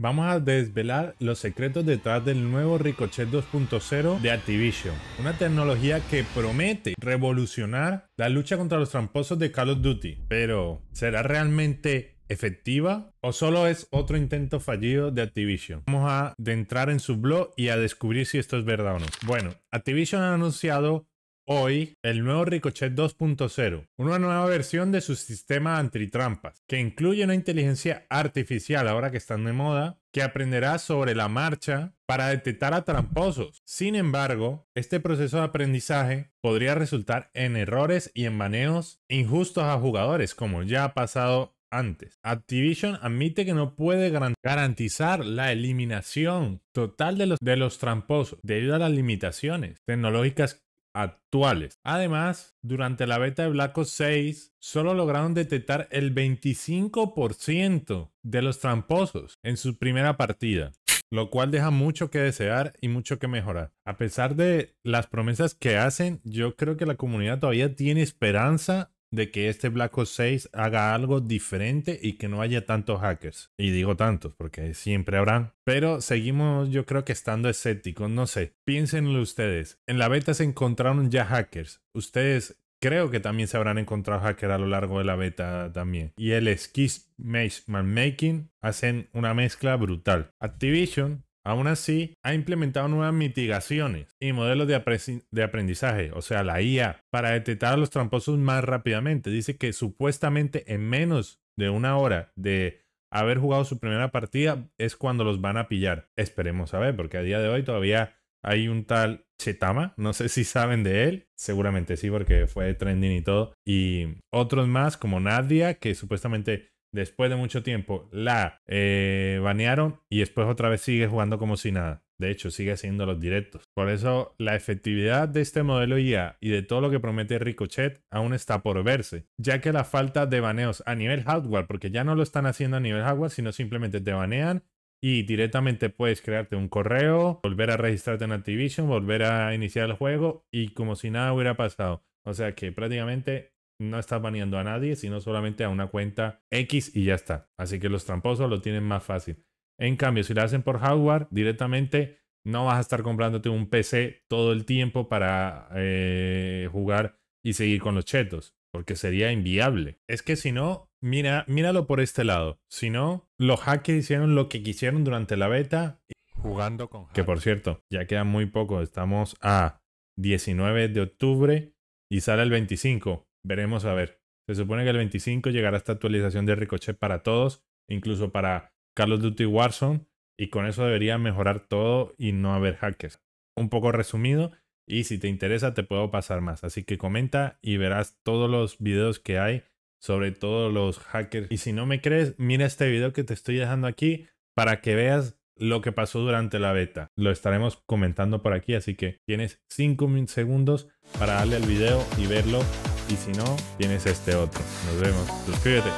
Vamos a desvelar los secretos detrás del nuevo Ricochet 2.0 de Activision, una tecnología que promete revolucionar la lucha contra los tramposos de Call of Duty. Pero, ¿será realmente efectiva o solo es otro intento fallido de Activision? Vamos a entrar en su blog y a descubrir si esto es verdad o no. Bueno, Activision ha anunciado hoy el nuevo Ricochet 2.0, una nueva versión de su sistema antitrampas, que incluye una inteligencia artificial ahora que está de moda, que aprenderá sobre la marcha para detectar a tramposos. Sin embargo, este proceso de aprendizaje podría resultar en errores y en maneos injustos a jugadores, como ya ha pasado antes. Activision admite que no puede garantizar la eliminación total de los, de los tramposos debido a las limitaciones tecnológicas actuales. Además, durante la beta de Black Ops 6, solo lograron detectar el 25% de los tramposos en su primera partida, lo cual deja mucho que desear y mucho que mejorar. A pesar de las promesas que hacen, yo creo que la comunidad todavía tiene esperanza de que este Black Ops 6 haga algo diferente y que no haya tantos hackers. Y digo tantos porque siempre habrán. Pero seguimos yo creo que estando escépticos, no sé. Piénsenlo ustedes. En la beta se encontraron ya hackers. Ustedes creo que también se habrán encontrado hackers a lo largo de la beta también. Y el Skis Maze Making hacen una mezcla brutal. Activision Aún así, ha implementado nuevas mitigaciones y modelos de, aprendizaje, o sea, la IA, para detectar a los tramposos más rápidamente. Dice que supuestamente en menos de una hora de haber jugado su primera partida es cuando los van a pillar. Esperemos a ver, porque a día de hoy todavía hay un tal Chetama, no sé si saben de él, seguramente sí, porque fue trending y todo. Y otros más como Nadia, que supuestamente después de mucho tiempo, la eh, banearon y después otra vez sigue jugando como si nada. De hecho, sigue haciendo los directos. Por eso, la efectividad de este modelo IA y de todo lo que promete Ricochet aún está por verse, ya que la falta de baneos a nivel hardware, porque ya no lo están haciendo a nivel hardware, sino simplemente te banean y directamente puedes crearte un correo, volver a registrarte en Activision, volver a iniciar el juego y como si nada hubiera pasado. O sea que prácticamente no estás baneando a nadie, sino solamente a una cuenta X y ya está. Así que los tramposos lo tienen más fácil. En cambio, si lo hacen por hardware directamente, no vas a estar comprándote un PC todo el tiempo para eh, jugar y seguir con los chetos, porque sería inviable. Es que si no, mira, míralo por este lado. Si no, los hackers hicieron lo que quisieron durante la beta. Jugando con Que por cierto, ya queda muy poco. Estamos a 19 de octubre y sale el 25 veremos a ver. Se supone que el 25 llegará esta actualización de Ricochet para todos, incluso para carlos Duty Warzone, y con eso debería mejorar todo y no haber hackers. Un poco resumido, y si te interesa te puedo pasar más. Así que comenta y verás todos los videos que hay sobre todos los hackers. Y si no me crees, mira este video que te estoy dejando aquí para que veas lo que pasó durante la beta. Lo estaremos comentando por aquí, así que tienes 5 segundos para darle al video y verlo y si no, tienes este otro. Nos vemos. Suscríbete.